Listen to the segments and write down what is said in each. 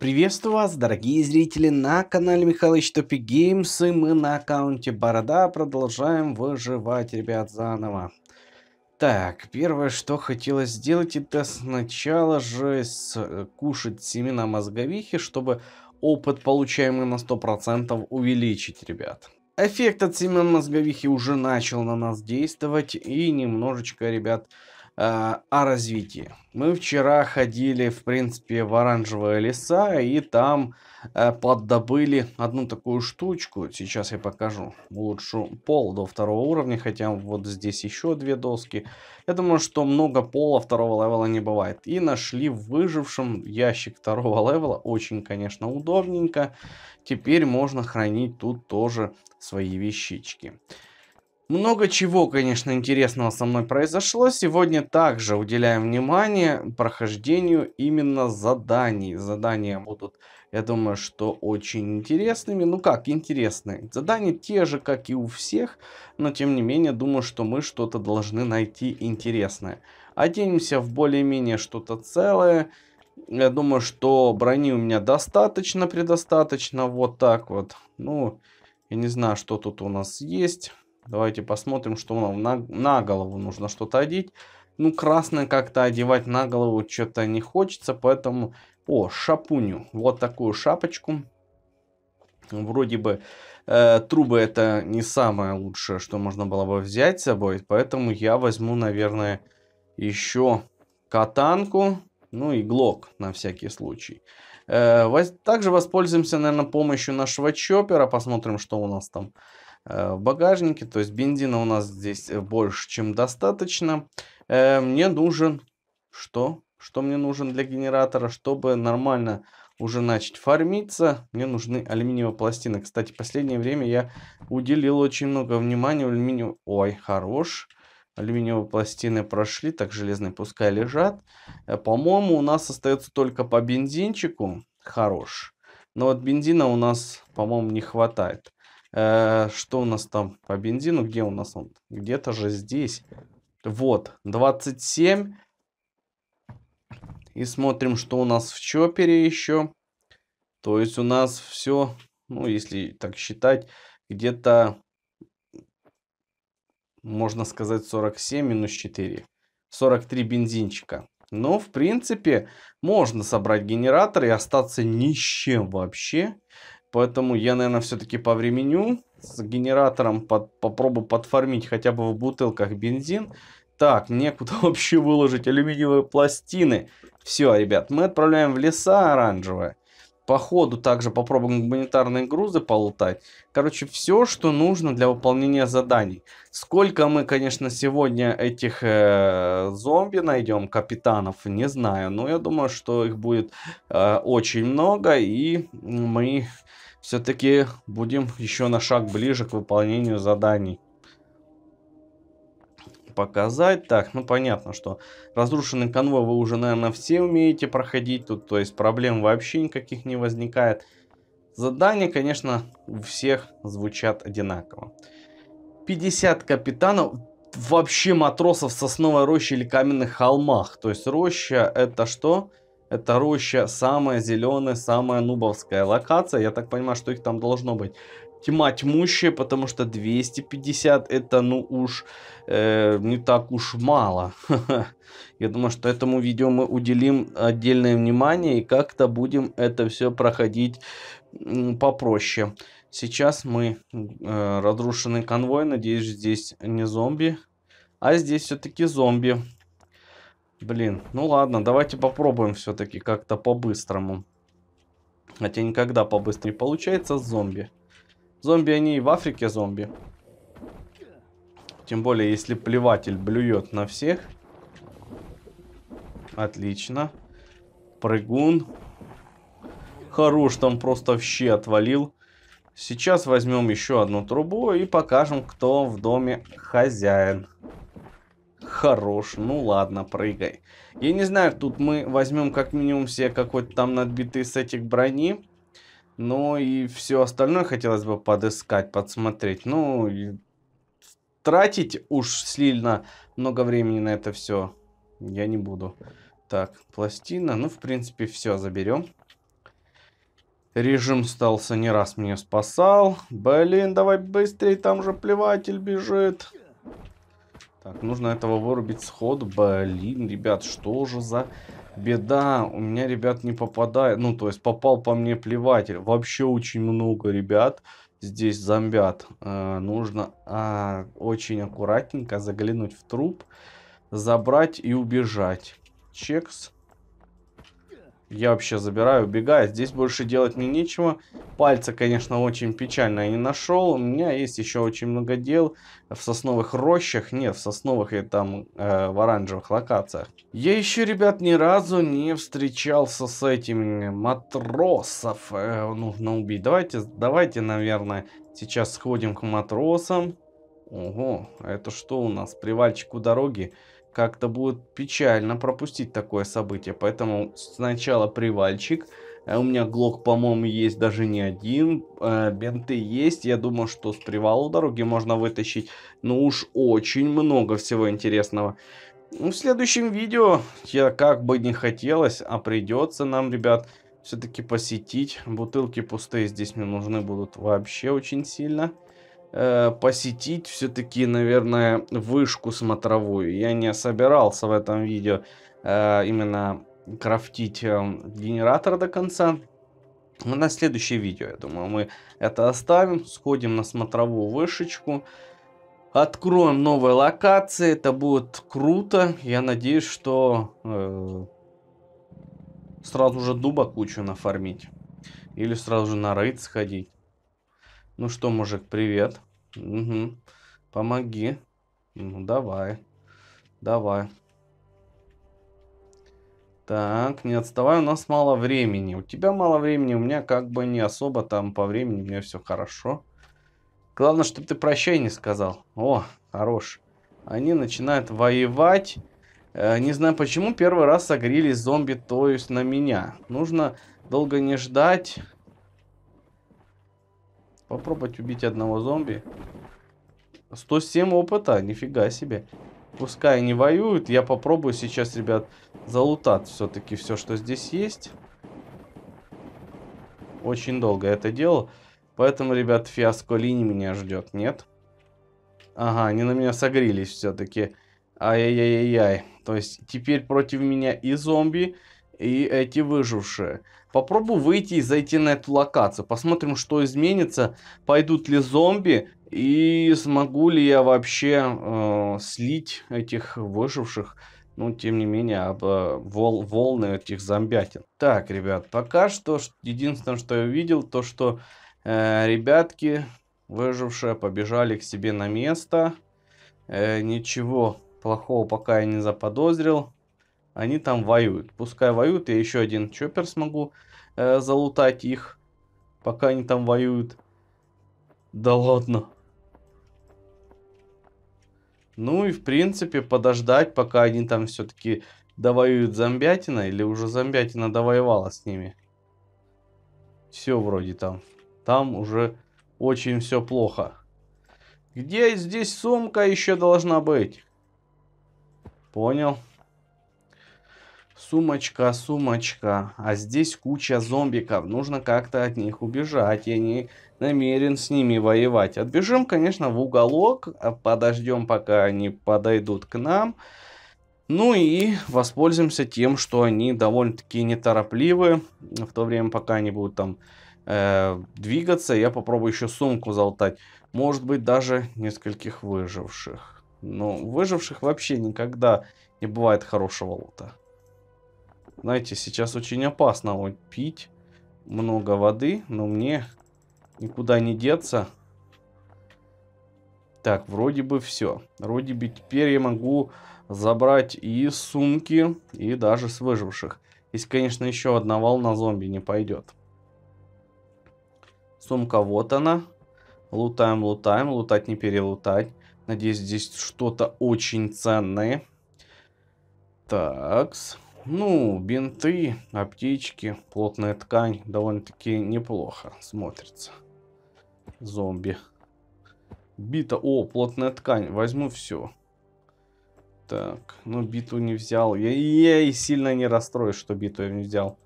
Приветствую вас, дорогие зрители, на канале Михалыч Топи Геймс, и мы на аккаунте Борода продолжаем выживать, ребят, заново. Так, первое, что хотелось сделать, это сначала же э, кушать семена мозговихи, чтобы опыт, получаемый на 100%, увеличить, ребят. Эффект от семян мозговихи уже начал на нас действовать, и немножечко, ребят, Э, о развитии. Мы вчера ходили, в принципе, в оранжевые леса, и там э, поддобыли одну такую штучку. Сейчас я покажу. Лучше пол до второго уровня, хотя вот здесь еще две доски. Я думаю, что много пола второго левела не бывает. И нашли в выжившем ящик второго левела. Очень, конечно, удобненько. Теперь можно хранить тут тоже свои вещички. Много чего, конечно, интересного со мной произошло. Сегодня также уделяем внимание прохождению именно заданий. Задания будут, я думаю, что очень интересными. Ну как, интересные. Задания те же, как и у всех, но тем не менее, думаю, что мы что-то должны найти интересное. Оденемся в более-менее что-то целое. Я думаю, что брони у меня достаточно, предостаточно. Вот так вот. Ну, я не знаю, что тут у нас есть. Давайте посмотрим, что нам на, на голову нужно что-то одеть. Ну, красное как-то одевать на голову что-то не хочется, поэтому... О, шапуню. Вот такую шапочку. Вроде бы э, трубы это не самое лучшее, что можно было бы взять с собой. Поэтому я возьму, наверное, еще катанку. Ну и глок на всякий случай. Э, воз... Также воспользуемся, наверное, помощью нашего чоппера. Посмотрим, что у нас там. Э, в багажнике. То есть бензина у нас здесь э, больше, чем достаточно. Э, мне нужен что? Что мне нужен для генератора, чтобы нормально уже начать фармиться. Мне нужны алюминиевые пластины. Кстати, в последнее время я уделил очень много внимания алюминию. Ой, хорош. Алюминиевые пластины прошли, так железные пускай лежат. По-моему, у нас остается только по бензинчику. Хорош. Но вот бензина у нас, по-моему, не хватает. Э, что у нас там по бензину? Где у нас он? Где-то же здесь. Вот, 27. И смотрим, что у нас в чопере еще. То есть у нас все, ну, если так считать, где-то, можно сказать, 47 минус 4. 43 бензинчика. Но, ну, в принципе, можно собрать генератор и остаться ни с чем вообще. Поэтому я, наверное, все-таки по времени с генератором под, попробую подформить хотя бы в бутылках бензин. Так, некуда вообще выложить алюминиевые пластины. Все, ребят, мы отправляем в леса оранжевые. По ходу также попробуем гуманитарные грузы полутать. Короче, все, что нужно для выполнения заданий. Сколько мы, конечно, сегодня этих э, зомби найдем, капитанов, не знаю. Но я думаю, что их будет э, очень много. И мы все-таки будем еще на шаг ближе к выполнению заданий показать. Так, ну понятно, что разрушенный конвой вы уже, наверное, все умеете проходить. Тут, то есть, проблем вообще никаких не возникает. Задания, конечно, у всех звучат одинаково. 50 капитанов, вообще матросов в сосновой рощи или каменных холмах. То есть роща это что? Это роща самая зеленая, самая нубовская локация. Я так понимаю, что их там должно быть тьма тьмущая, потому что 250 это ну уж э, не так уж мало. Я думаю, что этому видео мы уделим отдельное внимание и как-то будем это все проходить попроще. Сейчас мы э, разрушенный конвой, надеюсь, здесь не зомби, а здесь все-таки зомби. Блин, ну ладно, давайте попробуем все-таки как-то по-быстрому. Хотя никогда по-быстрому не получается зомби. Зомби, они и в Африке зомби. Тем более, если плеватель блюет на всех. Отлично. Прыгун. Хорош, там просто вообще отвалил. Сейчас возьмем еще одну трубу и покажем, кто в доме хозяин. Хорош, ну ладно, прыгай. Я не знаю, тут мы возьмем как минимум все какой-то там надбитый этих брони. Ну и все остальное хотелось бы подыскать, подсмотреть. Ну, и тратить уж сильно много времени на это все я не буду. Так, пластина. Ну, в принципе, все заберем. Режим стался не раз меня спасал. Блин, давай быстрее, там же плеватель бежит. Так, нужно этого вырубить сход, Блин, ребят, что же за беда? У меня, ребят, не попадает. Ну, то есть попал по мне плеватель. Вообще очень много ребят здесь зомбят. Э, нужно э, очень аккуратненько заглянуть в труп, забрать и убежать. Чекс. Я вообще забираю, убегаю. Здесь больше делать мне нечего. Пальца, конечно, очень печально я не нашел. У меня есть еще очень много дел в сосновых рощах. Нет, в сосновых и там э, в оранжевых локациях. Я еще, ребят, ни разу не встречался с этими матросов. Э, нужно ну, убить. Давайте, давайте, наверное, сейчас сходим к матросам. Ого, это что у нас? Привальчик у дороги как-то будет печально пропустить такое событие. Поэтому сначала привальчик. Э, у меня глок, по-моему, есть даже не один. Э, Бенты есть. Я думаю, что с привала дороги можно вытащить. Ну уж очень много всего интересного. Ну, в следующем видео, я как бы не хотелось, а придется нам, ребят, все-таки посетить. Бутылки пустые здесь мне нужны будут вообще очень сильно. Э, посетить все-таки, наверное, вышку смотровую. Я не собирался в этом видео э, именно крафтить э, генератор до конца. Но на следующее видео, я думаю, мы это оставим. Сходим на смотровую вышечку. Откроем новые локации. Это будет круто. Я надеюсь, что э, сразу же дуба кучу нафармить. Или сразу же на рейд сходить. Ну что, мужик, привет. Угу. Помоги. Ну, давай. Давай. Так, не отставай, у нас мало времени. У тебя мало времени, у меня как бы не особо там по времени, у меня все хорошо. Главное, чтобы ты прощай не сказал. О, хорош. Они начинают воевать. Э, не знаю почему, первый раз согрелись зомби, то есть на меня. Нужно долго не ждать. Попробовать убить одного зомби. 107 опыта, нифига себе. Пускай они воюют, я попробую сейчас, ребят, залутать все-таки все, что здесь есть. Очень долго это делал. Поэтому, ребят, фиаско линии меня ждет, нет? Ага, они на меня согрелись все-таки. Ай-яй-яй-яй. То есть теперь против меня и зомби, и эти выжившие. Попробую выйти и зайти на эту локацию. Посмотрим, что изменится. Пойдут ли зомби. И смогу ли я вообще э, слить этих выживших. Ну, тем не менее, об, э, вол, волны этих зомбятин. Так, ребят, пока что единственное, что я увидел, то что э, ребятки выжившие побежали к себе на место. Э, ничего плохого пока я не заподозрил. Они там воюют. Пускай воюют, я еще один чоппер смогу э, залутать их, пока они там воюют. Да ладно. Ну и в принципе подождать, пока они там все-таки довоюют зомбятина, или уже зомбятина довоевала с ними. Все вроде там. Там уже очень все плохо. Где здесь сумка еще должна быть? Понял. Сумочка, сумочка. А здесь куча зомбиков. Нужно как-то от них убежать. Я не намерен с ними воевать. Отбежим, конечно, в уголок. А подождем, пока они подойдут к нам. Ну и воспользуемся тем, что они довольно-таки неторопливы. В то время, пока они будут там э, двигаться, я попробую еще сумку залатать. Может быть, даже нескольких выживших. Но ну, выживших вообще никогда не бывает хорошего лута. Знаете, сейчас очень опасно вот, пить много воды, но мне никуда не деться. Так, вроде бы все. Вроде бы теперь я могу забрать и сумки, и даже с выживших. Если, конечно, еще одна волна зомби не пойдет. Сумка вот она. Лутаем, лутаем. Лутать не перелутать. Надеюсь, здесь что-то очень ценное. Такс. Ну, бинты, аптечки, плотная ткань довольно-таки неплохо смотрится. Зомби. Бита. О, плотная ткань. Возьму все. Так, ну биту не взял. Я, я и сильно не расстроюсь, что биту я не взял.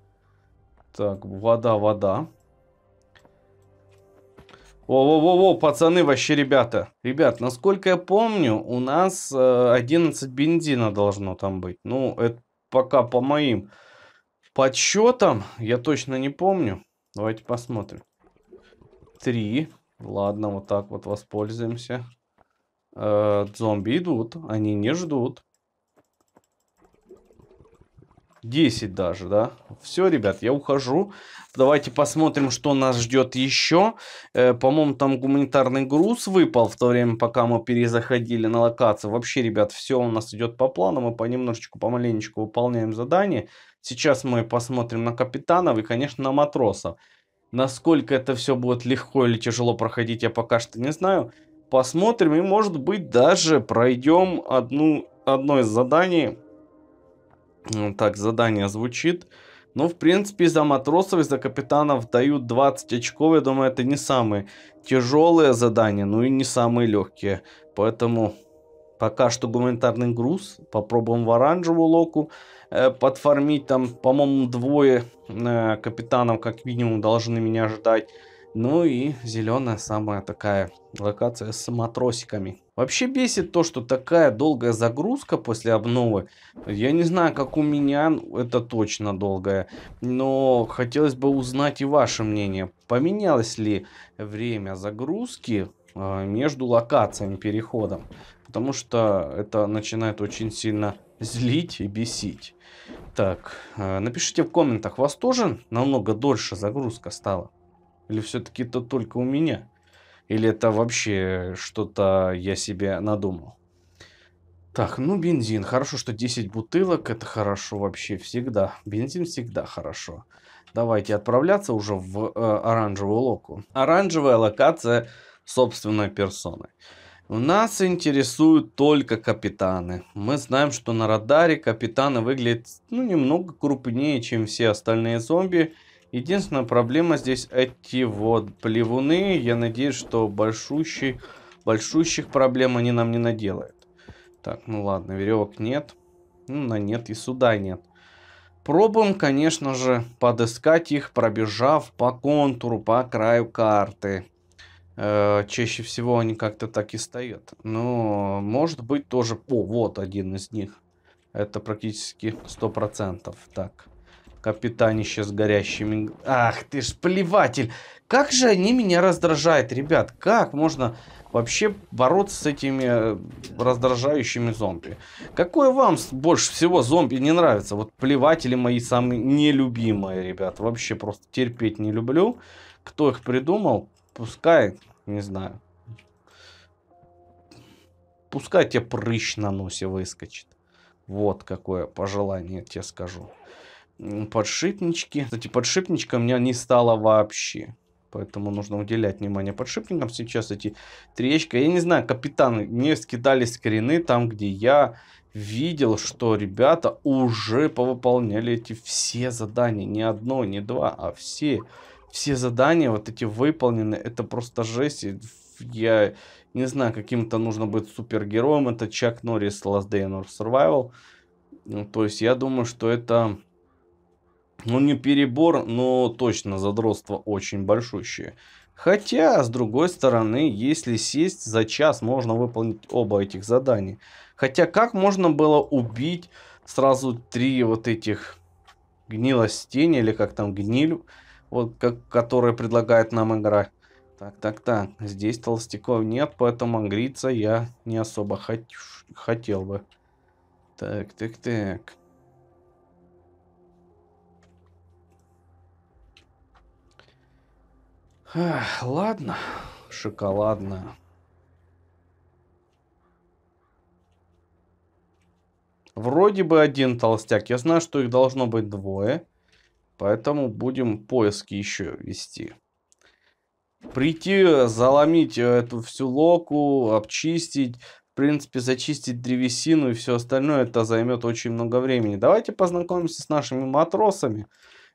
Так, вода, вода. Во-во-во-во, пацаны, вообще, ребята. Ребят, насколько я помню, у нас 11 э, бензина должно там быть. Ну, это пока по моим подсчетам. Я точно не помню. Давайте посмотрим. Три. Ладно, вот так вот воспользуемся. Э, зомби идут, они не ждут. 10 даже, да. Все, ребят, я ухожу. Давайте посмотрим, что нас ждет еще. Э, По-моему, там гуманитарный груз выпал в то время, пока мы перезаходили на локацию. Вообще, ребят, все у нас идет по плану. Мы понемножечку, помаленечку выполняем задание. Сейчас мы посмотрим на капитанов и, конечно, на матросов. Насколько это все будет легко или тяжело проходить, я пока что не знаю. Посмотрим и, может быть, даже пройдем одну, одно из заданий так, задание звучит. Ну, в принципе, за матросов и за капитанов дают 20 очков. Я думаю, это не самые тяжелые задания, ну и не самые легкие. Поэтому пока что гуманитарный груз. Попробуем в оранжевую локу э, подформить. Там, по-моему, двое э, капитанов как минимум должны меня ждать. Ну и зеленая самая такая локация с матросиками. Вообще бесит то, что такая долгая загрузка после обновы. Я не знаю, как у меня, это точно долгая. Но хотелось бы узнать и ваше мнение. Поменялось ли время загрузки э, между локациями переходом? Потому что это начинает очень сильно злить и бесить. Так, э, напишите в комментах, вас тоже намного дольше загрузка стала? Или все-таки это только у меня? Или это вообще что-то я себе надумал? Так, ну бензин. Хорошо, что 10 бутылок. Это хорошо вообще всегда. Бензин всегда хорошо. Давайте отправляться уже в э, оранжевую локу. Оранжевая локация собственной персоны. У нас интересуют только капитаны. Мы знаем, что на радаре капитаны выглядят ну, немного крупнее, чем все остальные зомби. Единственная проблема здесь эти вот плевуны. Я надеюсь, что большущий, большущих проблем они нам не наделают. Так, ну ладно, веревок нет. Ну, на нет и суда нет. Пробуем, конечно же, подыскать их, пробежав по контуру, по краю карты. Э, чаще всего они как-то так и стоят. Но, может быть, тоже... О, вот один из них. Это практически 100%. Так. Капитанище с горящими... Ах, ты ж плеватель! Как же они меня раздражают, ребят! Как можно вообще бороться с этими э, раздражающими зомби? Какое вам больше всего зомби не нравится? Вот плеватели мои самые нелюбимые, ребят. Вообще просто терпеть не люблю. Кто их придумал, пускай, не знаю. Пускай тебе прыщ на носе выскочит. Вот какое пожелание тебе скажу подшипнички. Кстати, подшипничка у меня не стало вообще. Поэтому нужно уделять внимание подшипникам. Сейчас эти три Я не знаю, капитаны мне скидали скрины там, где я видел, что ребята уже повыполняли эти все задания. Не одно, не два, а все. Все задания вот эти выполнены. Это просто жесть. Я не знаю, каким-то нужно быть супергероем. Это Чак Норрис Last Day on Survival. Ну, то есть я думаю, что это ну, не перебор, но точно задротство очень большущее. Хотя, с другой стороны, если сесть, за час можно выполнить оба этих задания. Хотя, как можно было убить сразу три вот этих гнилостени, или как там, гниль, вот, как, которые предлагает нам игра. Так, так, так, здесь толстяков нет, поэтому ангриться я не особо хот хотел бы. Так, так, так. Эх, ладно, шоколадная. Вроде бы один толстяк. Я знаю, что их должно быть двое. Поэтому будем поиски еще вести. Прийти, заломить э, эту всю локу, обчистить. В принципе, зачистить древесину и все остальное. Это займет очень много времени. Давайте познакомимся с нашими матросами.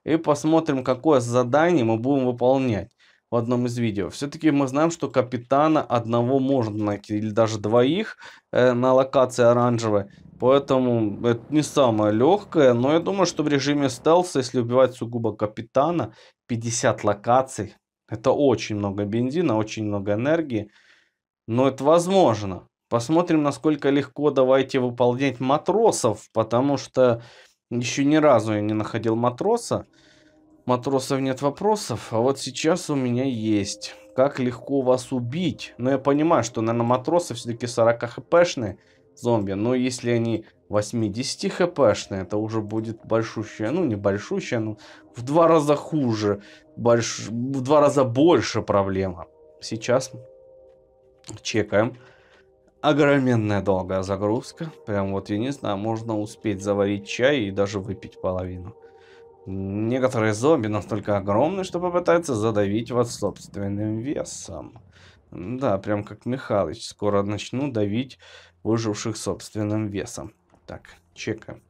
И посмотрим, какое задание мы будем выполнять в одном из видео. Все-таки мы знаем, что капитана одного можно найти, или даже двоих э, на локации оранжевой. Поэтому это не самое легкое, но я думаю, что в режиме стелса, если убивать сугубо капитана, 50 локаций, это очень много бензина, очень много энергии. Но это возможно. Посмотрим, насколько легко давайте выполнять матросов, потому что еще ни разу я не находил матроса матросов нет вопросов, а вот сейчас у меня есть. Как легко вас убить? Но ну, я понимаю, что, наверное, матросы все-таки 40 хпшные зомби, но если они 80 хпшные, это уже будет большущая, ну не большущая, ну в два раза хуже, больш... в два раза больше проблема. Сейчас чекаем. Огроменная долгая загрузка. Прям вот, я не знаю, можно успеть заварить чай и даже выпить половину. Некоторые зомби настолько огромны, что попытаются задавить вас собственным весом. Да, прям как Михалыч. Скоро начну давить выживших собственным весом. Так, чекаем.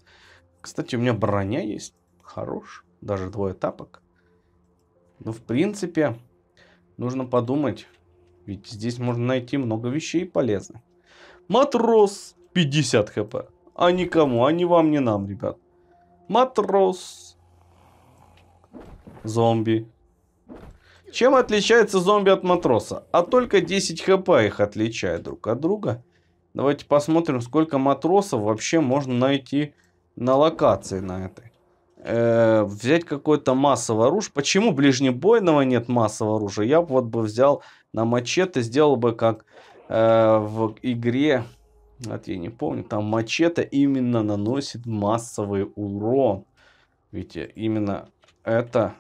Кстати, у меня броня есть. Хорош. Даже двое тапок. Ну, в принципе, нужно подумать. Ведь здесь можно найти много вещей полезных. Матрос 50 хп. А никому, а ни вам, ни нам, ребят. Матрос Зомби. Чем отличается зомби от матроса? А только 10 хп их отличает друг от друга. Давайте посмотрим, сколько матросов вообще можно найти на локации на этой. Э, -э взять какое-то массовое оружие. Почему ближнебойного нет массового оружия? Я бы вот бы взял на мачете, сделал бы как э, -э в игре... Вот я не помню, там мачете именно наносит массовый урон. Видите, именно это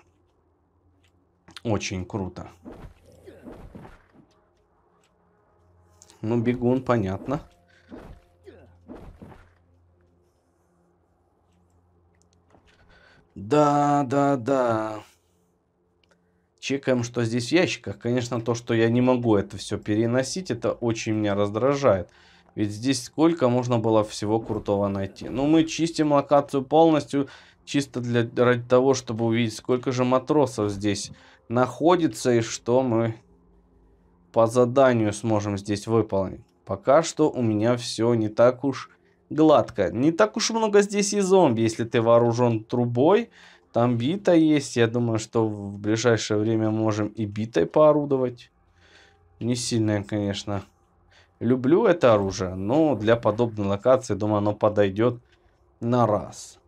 очень круто. Ну, бегун, понятно. Да, да, да. Чекаем, что здесь в ящиках. Конечно, то, что я не могу это все переносить, это очень меня раздражает. Ведь здесь сколько можно было всего крутого найти. Ну, мы чистим локацию полностью, чисто для, ради того, чтобы увидеть, сколько же матросов здесь находится и что мы по заданию сможем здесь выполнить. Пока что у меня все не так уж гладко. Не так уж много здесь и зомби, если ты вооружен трубой. Там бита есть, я думаю, что в ближайшее время можем и битой поорудовать. Не сильное, конечно. Люблю это оружие, но для подобной локации, думаю, оно подойдет на раз.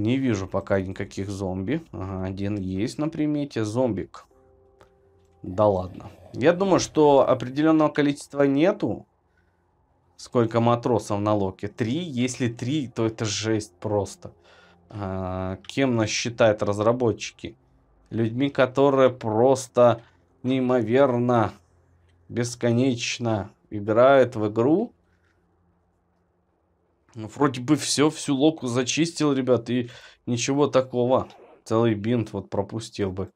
Не вижу пока никаких зомби. Ага, один есть на примете. Зомбик. Да ладно. Я думаю, что определенного количества нету. Сколько матросов на локе? Три. Если три, то это жесть просто. А, кем нас считают разработчики? Людьми, которые просто неимоверно, бесконечно играют в игру ну, вроде бы все, всю локу зачистил, ребят, и ничего такого. Целый бинт вот пропустил бы.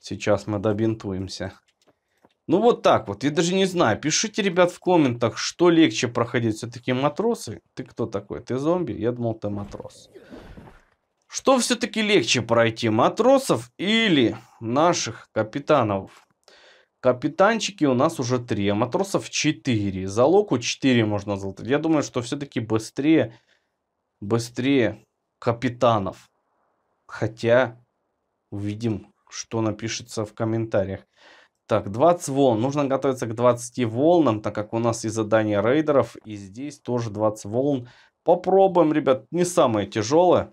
Сейчас мы добинтуемся. Ну, вот так вот. Я даже не знаю. Пишите, ребят, в комментах, что легче проходить. Все-таки матросы? Ты кто такой? Ты зомби? Я думал, ты матрос. Что все-таки легче пройти? Матросов или наших капитанов? Капитанчики у нас уже 3, а матросов 4. За локу 4 можно золотых. Я думаю, что все-таки быстрее, быстрее капитанов. Хотя, увидим, что напишется в комментариях. Так, 20 волн. Нужно готовиться к 20 волнам, так как у нас и задание рейдеров, и здесь тоже 20 волн. Попробуем, ребят, не самое тяжелое.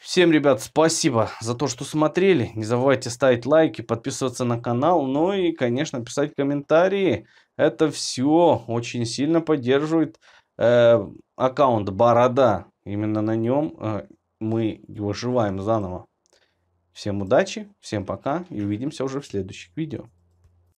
Всем, ребят, спасибо за то, что смотрели. Не забывайте ставить лайки, подписываться на канал, ну и, конечно, писать комментарии. Это все очень сильно поддерживает э, аккаунт Борода. Именно на нем э, мы выживаем заново. Всем удачи, всем пока и увидимся уже в следующих видео.